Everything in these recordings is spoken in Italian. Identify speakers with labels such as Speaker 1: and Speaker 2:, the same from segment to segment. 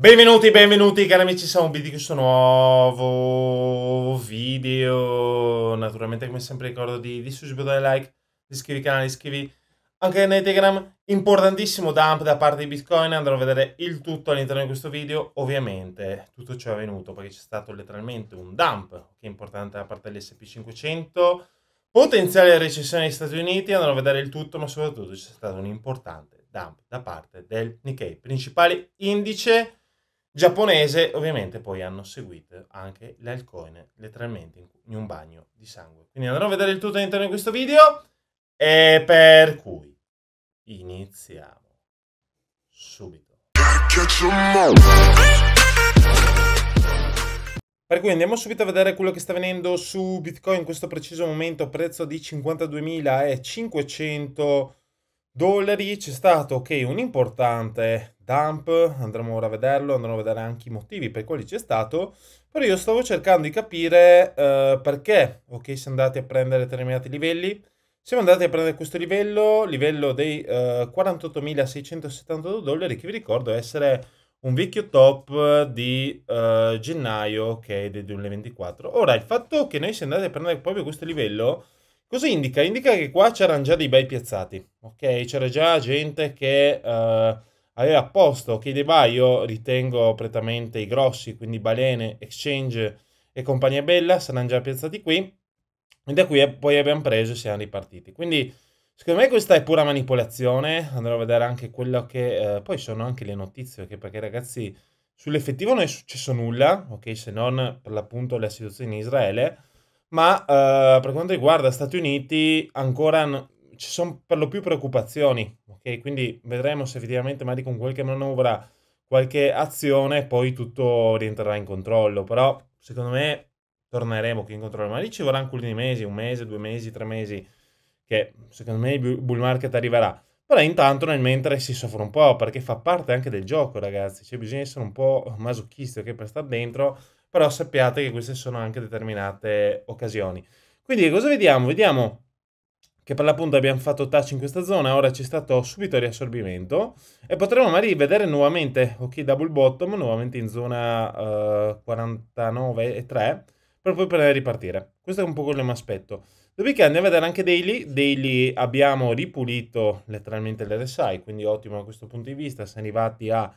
Speaker 1: Benvenuti, benvenuti cari amici, siamo un video questo nuovo video Naturalmente come sempre ricordo di, di subscrivere, like, di iscrivervi al canale, iscrivervi anche nei Telegram Importantissimo dump da parte di Bitcoin, andrò a vedere il tutto all'interno di questo video Ovviamente tutto ciò è avvenuto perché c'è stato letteralmente un dump Che è importante da parte dell'SP500 Potenziale recessione negli Stati Uniti, andrò a vedere il tutto Ma soprattutto c'è stato un importante dump da parte del Nikkei Principale indice giapponese, ovviamente poi hanno seguito anche le alcoine letteralmente in un bagno di sangue. Quindi andrò a vedere il tutto all'interno di questo video e per cui iniziamo subito. Per cui andiamo subito a vedere quello che sta avvenendo su Bitcoin in questo preciso momento, prezzo di 52.500 dollari c'è stato ok un importante dump, andremo ora a vederlo, andremo a vedere anche i motivi per quali c'è stato, però io stavo cercando di capire eh, perché ok siamo andate a prendere determinati livelli, siamo andati a prendere questo livello, livello dei eh, 48.672 dollari che vi ricordo essere un vecchio top eh, di eh, gennaio ok del 2024. Ora il fatto che noi siamo andati a prendere proprio questo livello Cosa indica? Indica che qua c'erano già dei bei piazzati, ok? C'era già gente che eh, aveva posto, ok, De Baio ritengo prettamente i grossi, quindi Balene, Exchange e compagnia bella, saranno già piazzati qui, e da qui poi abbiamo preso e siamo ripartiti. Quindi secondo me questa è pura manipolazione, andrò a vedere anche quello che... Eh, poi sono anche le notizie, okay? perché ragazzi sull'effettivo non è successo nulla, ok? Se non per l'appunto la situazione in Israele, ma eh, per quanto riguarda Stati Uniti, ancora n- ci sono per lo più preoccupazioni. Ok, quindi vedremo se effettivamente magari con qualche manovra, qualche azione, poi tutto rientrerà in controllo. Però secondo me torneremo qui in controllo. Ma lì ci vorranno alcuni mesi, un mese, due mesi, tre mesi, che secondo me il bull market arriverà. Però intanto nel mentre si soffre un po' perché fa parte anche del gioco, ragazzi. Cioè, bisogna essere un po' masochisti che per star dentro però sappiate che queste sono anche determinate occasioni. Quindi cosa vediamo? Vediamo che per l'appunto abbiamo fatto touch in questa zona, ora c'è stato subito riassorbimento e potremo magari vedere nuovamente ok double bottom nuovamente in zona uh, eh, 49 e 3 per poi per ripartire. Questo è un po' quello che mi aspetto. Dopodiché andiamo a vedere anche daily, daily abbiamo ripulito letteralmente l'RSI, quindi ottimo da questo punto di vista, siamo arrivati a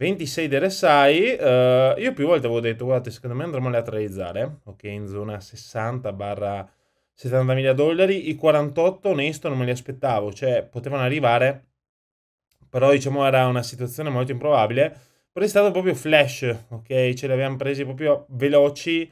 Speaker 1: 26 del RSI, eh, io più volte avevo detto, guardate, secondo me andremo a lateralizzare, ok, in zona 60-70 mila dollari, i 48 onesto non me li aspettavo, cioè potevano arrivare, però diciamo era una situazione molto improbabile, però è stato proprio flash, ok, ce li abbiamo presi proprio veloci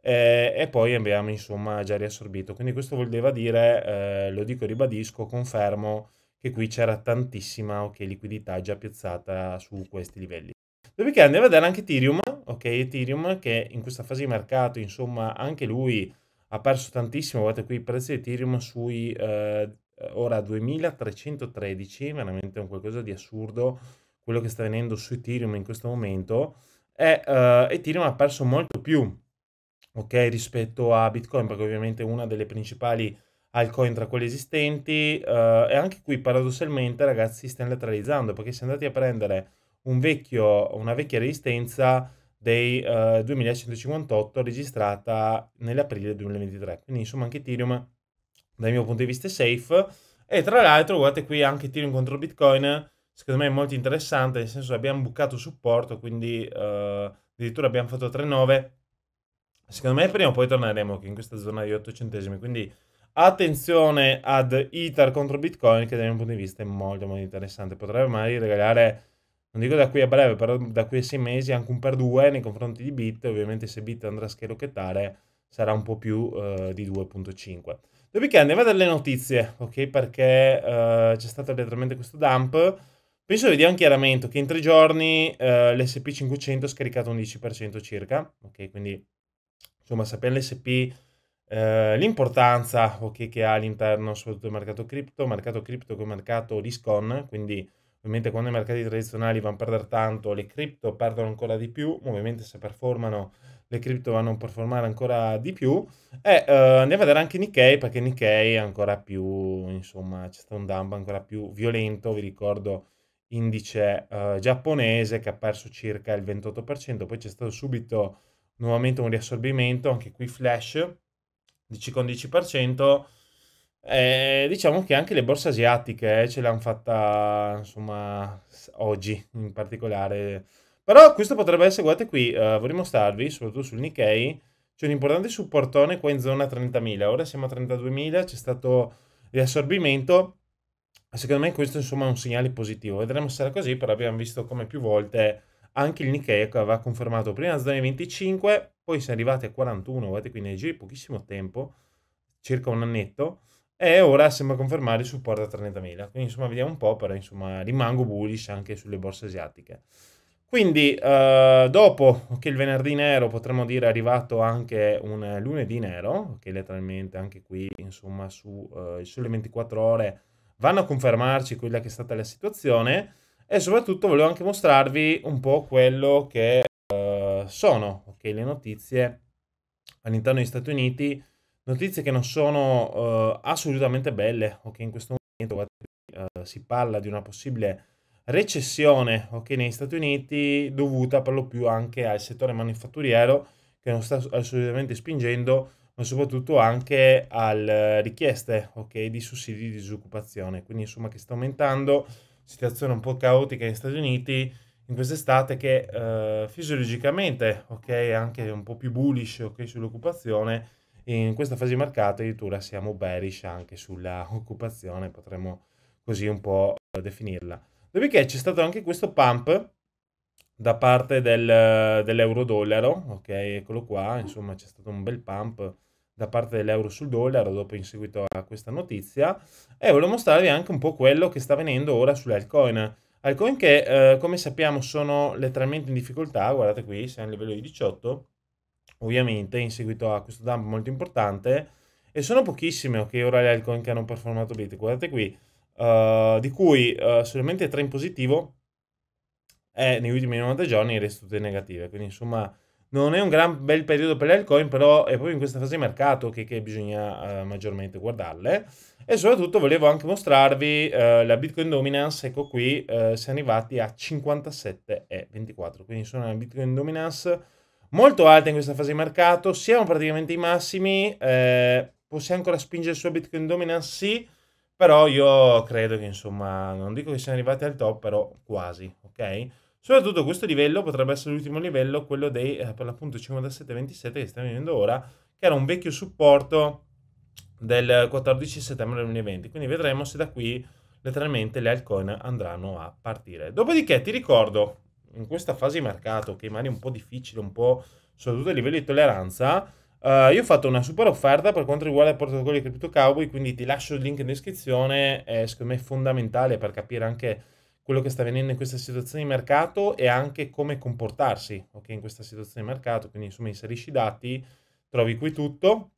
Speaker 1: eh, e poi abbiamo insomma già riassorbito, quindi questo voleva dire, eh, lo dico ribadisco, confermo, che qui c'era tantissima okay, liquidità già piazzata su questi livelli. Dopodiché andiamo a vedere anche Ethereum, ok, Ethereum che in questa fase di mercato, insomma, anche lui ha perso tantissimo, guardate qui i prezzi di Ethereum sui eh, ora 2313, veramente un qualcosa di assurdo quello che sta avvenendo su Ethereum in questo momento, è eh, Ethereum ha perso molto più, ok, rispetto a Bitcoin, perché ovviamente una delle principali al tra quelli esistenti eh, e anche qui paradossalmente ragazzi si stanno lateralizzando perché siamo andati a prendere un vecchio, una vecchia resistenza dei eh, 2158 registrata nell'aprile 2023 quindi insomma anche Ethereum dal mio punto di vista è safe e tra l'altro guardate qui anche Ethereum contro Bitcoin secondo me è molto interessante nel senso che abbiamo bucato supporto quindi eh, addirittura abbiamo fatto 3,9 secondo me prima o poi torneremo in questa zona di 8 centesimi quindi Attenzione ad Ether contro Bitcoin, che dal mio punto di vista è molto, molto interessante. Potrebbe magari regalare, non dico da qui a breve, però da qui a sei mesi anche un per due nei confronti di Bit. Ovviamente se Bit andrà a scherocchettare sarà un po' più eh, di 2.5. Dopodiché andiamo a dalle notizie, ok? Perché eh, c'è stato letteralmente questo dump. Penso vediamo chiaramente che in tre giorni eh, l'SP500 ha scaricato un 10% circa, ok? Quindi insomma sapere l'SP eh, l'importanza okay, oh, che ha all'interno soprattutto del mercato cripto, mercato cripto che è un mercato risk-on, quindi ovviamente quando i mercati tradizionali vanno a perdere tanto, le cripto perdono ancora di più, ovviamente se performano le cripto vanno a performare ancora di più e eh, andiamo a vedere anche Nikkei perché Nikkei è ancora più insomma c'è stato un dump ancora più violento vi ricordo indice eh, giapponese che ha perso circa il 28% poi c'è stato subito nuovamente un riassorbimento anche qui flash 10 con 10%, eh, diciamo che anche le borse asiatiche eh, ce l'hanno fatta, insomma, oggi in particolare. Però questo potrebbe essere, guardate qui, eh, vorrei mostrarvi, soprattutto sul Nikkei, c'è un importante supportone qua in zona 30.000, ora siamo a 32.000, c'è stato riassorbimento, secondo me questo insomma è un segnale positivo, vedremo se sarà così, però abbiamo visto come più volte anche il Nikkei ecco, aveva confermato prima la zona 25, poi si è arrivati a 41, guardate qui nel giro di pochissimo tempo, circa un annetto, e ora sembra confermare il supporto a 30.000. Quindi insomma vediamo un po', però insomma rimango bullish anche sulle borse asiatiche. Quindi eh, dopo che il venerdì nero potremmo dire è arrivato anche un lunedì nero, che letteralmente anche qui insomma su, eh, sulle 24 ore vanno a confermarci quella che è stata la situazione, e soprattutto volevo anche mostrarvi un po' quello che eh, sono okay, le notizie all'interno degli Stati Uniti, notizie che non sono eh, assolutamente belle, ok, in questo momento guardate, eh, si parla di una possibile recessione okay, negli Stati Uniti dovuta per lo più anche al settore manifatturiero che non sta assolutamente spingendo ma soprattutto anche alle richieste okay, di sussidi di disoccupazione quindi insomma che sta aumentando situazione un po' caotica negli Stati Uniti in quest'estate che eh, fisiologicamente, ok, anche un po' più bullish okay, sull'occupazione, in questa fase di mercato addirittura siamo bearish anche sulla occupazione, potremmo così un po' eh, definirla. Dopodiché c'è stato anche questo pump da parte del, dell'euro dollaro, ok, eccolo qua, insomma c'è stato un bel pump da parte dell'euro sul dollaro dopo in seguito a questa notizia e volevo mostrarvi anche un po' quello che sta avvenendo ora sulle altcoin. Altcoin che eh, come sappiamo sono letteralmente in difficoltà, guardate qui, siamo a livello di 18, ovviamente in seguito a questo dump molto importante e sono pochissime ok ora le altcoin che hanno performato bene, guardate qui, uh, di cui uh, solamente 3 in positivo e negli ultimi 90 giorni il resto tutte negative, quindi insomma non è un gran bel periodo per le altcoin, però è proprio in questa fase di mercato che, che bisogna uh, maggiormente guardarle. E soprattutto volevo anche mostrarvi uh, la Bitcoin Dominance, ecco qui, uh, eh, si arrivati a 57,24, quindi sono una Bitcoin Dominance molto alta in questa fase di mercato, siamo praticamente ai massimi, eh, possiamo ancora spingere su Bitcoin Dominance? Sì, però io credo che insomma, non dico che siamo arrivati al top, però quasi, ok? Soprattutto questo livello potrebbe essere l'ultimo livello, quello dei eh, per l'appunto 5727 che stiamo vivendo ora, che era un vecchio supporto del 14 settembre 2020. Quindi vedremo se da qui letteralmente le altcoin andranno a partire. Dopodiché ti ricordo, in questa fase di mercato, che rimane un po' difficile, un po' soprattutto a livello di tolleranza, Uh, io ho fatto una super offerta per quanto riguarda il portafoglio di Crypto Cowboy, quindi ti lascio il link in descrizione, è secondo me fondamentale per capire anche quello che sta avvenendo in questa situazione di mercato e anche come comportarsi okay, in questa situazione di mercato. Quindi insomma inserisci i dati, trovi qui tutto,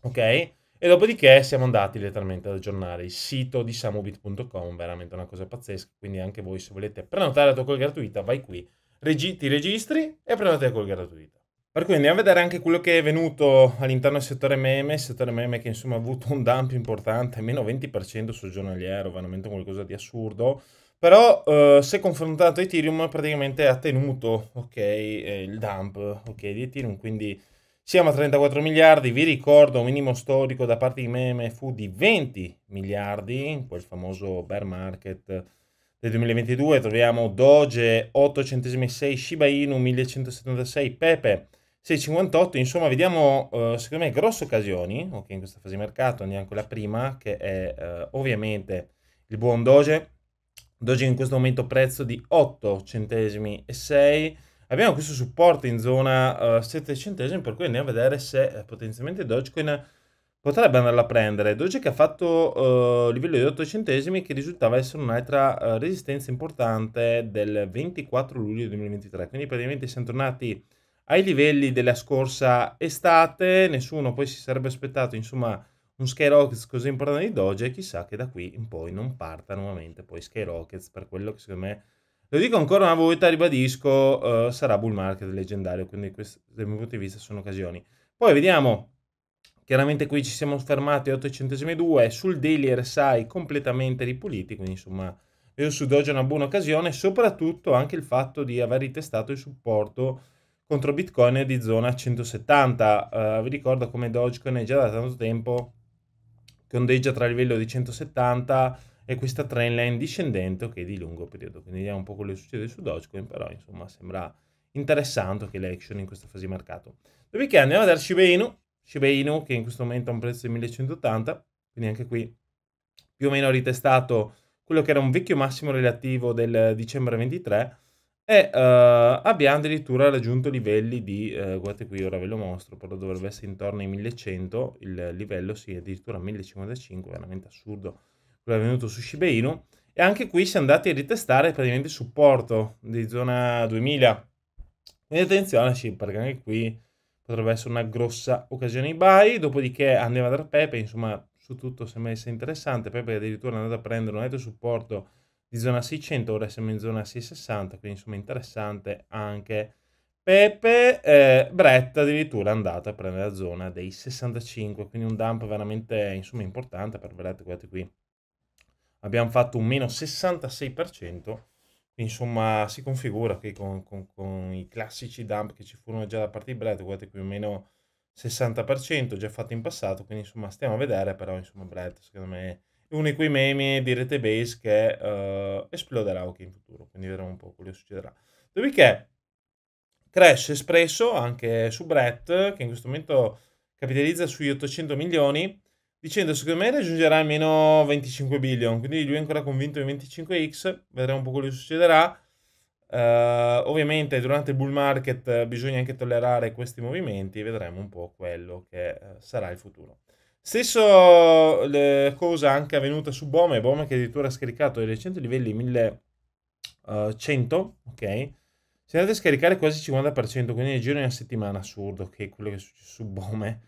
Speaker 1: ok? E dopodiché siamo andati letteralmente ad aggiornare il sito di samubit.com, veramente una cosa pazzesca, quindi anche voi se volete prenotare la tua call gratuita vai qui, regi- ti registri e prenoti la call gratuita. Per cui andiamo a vedere anche quello che è venuto all'interno del settore meme, settore meme che insomma ha avuto un dump importante, meno 20% sul giornaliero, veramente qualcosa di assurdo. Però eh, se confrontato a Ethereum praticamente ha tenuto okay, eh, il dump okay, di Ethereum, quindi siamo a 34 miliardi, vi ricordo, minimo storico da parte di Meme fu di 20 miliardi, in quel famoso bear market del 2022, troviamo Doge 8 centesimi 6, Shiba Inu 1176, Pepe 6,58, insomma vediamo eh, secondo me grosse occasioni, ok, in questa fase di mercato, andiamo con la prima che è eh, ovviamente il buon Doge Doge in questo momento prezzo di 8 centesimi e 6. Abbiamo questo supporto in zona uh, eh, 7 centesimi, per cui andiamo a vedere se eh, potenzialmente Dogecoin potrebbe andarla a prendere. Doge che ha fatto uh, livello di 8 centesimi che risultava essere un'altra uh, resistenza importante del 24 luglio 2023. Quindi praticamente siamo tornati ai livelli della scorsa estate, nessuno poi si sarebbe aspettato, insomma, un Skyrockets così importante di Doge e chissà che da qui in poi non parta nuovamente poi Skyrockets per quello che secondo me lo dico ancora una volta, ribadisco, uh, sarà bull market leggendario, quindi questo dal mio punto di vista sono occasioni. Poi vediamo, chiaramente qui ci siamo fermati a 802, sul daily RSI completamente ripuliti, quindi insomma io su Doge una buona occasione, soprattutto anche il fatto di aver ritestato il supporto contro Bitcoin di zona 170. Uh, eh, vi ricordo come Dogecoin è già da tanto tempo che ondeggia tra il livello di 170 e questa trendline discendente che è di lungo periodo. Quindi vediamo un po' quello che succede su Dogecoin, però insomma sembra interessante che l'action in questa fase di mercato. Dopodiché andiamo a vedere Shiba Inu, Shiba Inu che in questo momento ha un prezzo di 1180, quindi anche qui più o meno ritestato quello che era un vecchio massimo relativo del dicembre 23 e uh, abbiamo addirittura raggiunto livelli di, uh, guardate qui, ora ve lo mostro, però dovrebbe essere intorno ai 1100, il livello sì, addirittura 1055, veramente assurdo quello è venuto su Shiba Inu, e anche qui siamo andati a ritestare praticamente il supporto di zona 2000, quindi attenzione sì, perché anche qui potrebbe essere una grossa occasione di buy, dopodiché andiamo a dare Pepe, insomma su tutto sembra essere interessante, Pepe addirittura è andato a prendere un altro supporto di zona 600, ora siamo in zona 660, quindi insomma interessante anche. Pepe, eh, Brett addirittura è andato a prendere la zona dei 65, quindi un dump veramente insomma, importante per Brett, guardate qui. Abbiamo fatto un meno 66%, quindi insomma si configura qui con, con, con, i classici dump che ci furono già da parte di Brett, guardate qui un meno 60% già fatto in passato, quindi insomma stiamo a vedere, però insomma Brett secondo me uno di quei meme di rete base che uh, esploderà anche in futuro, quindi vedremo un po' quello che succederà. Dopodiché crash espresso anche su Brett, che in questo momento capitalizza sui 800 milioni, dicendo secondo me raggiungerà almeno 25 billion, quindi lui è ancora convinto di 25x, vedremo un po' quello che succederà. Uh, ovviamente durante il bull market bisogna anche tollerare questi movimenti, vedremo un po' quello che eh, sarà il futuro. Stesso le, cosa anche avvenuta su Bome, Bome che addirittura ha scaricato dei 100 livelli 1100, eh, ok? Si è andato a scaricare quasi 50%, quindi nel giro di una settimana assurdo, che okay? quello che è successo su Bome,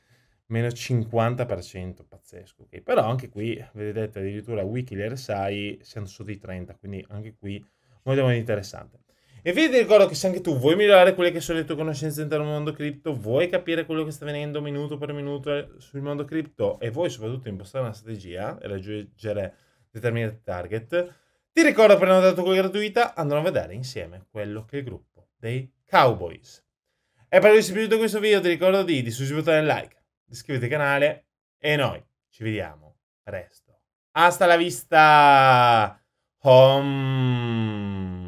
Speaker 1: meno 50%, pazzesco, ok? Però anche qui, vedete addirittura Wikileaks, siamo sotto i 30, quindi anche qui molto interessante. E vi ricordo che se anche tu vuoi migliorare quelle che sono le tue conoscenze all'interno del mondo cripto, vuoi capire quello che sta avvenendo minuto per minuto eh, sul mondo cripto e vuoi soprattutto impostare una strategia e raggiungere determinati target, ti ricordo per una con gratuita, andrò a vedere insieme quello che è il gruppo dei Cowboys. E per avervi piaciuto questo video ti ricordo di, di suscriverti al like, di iscriverti al canale e noi ci vediamo presto. Hasta la vista! Home.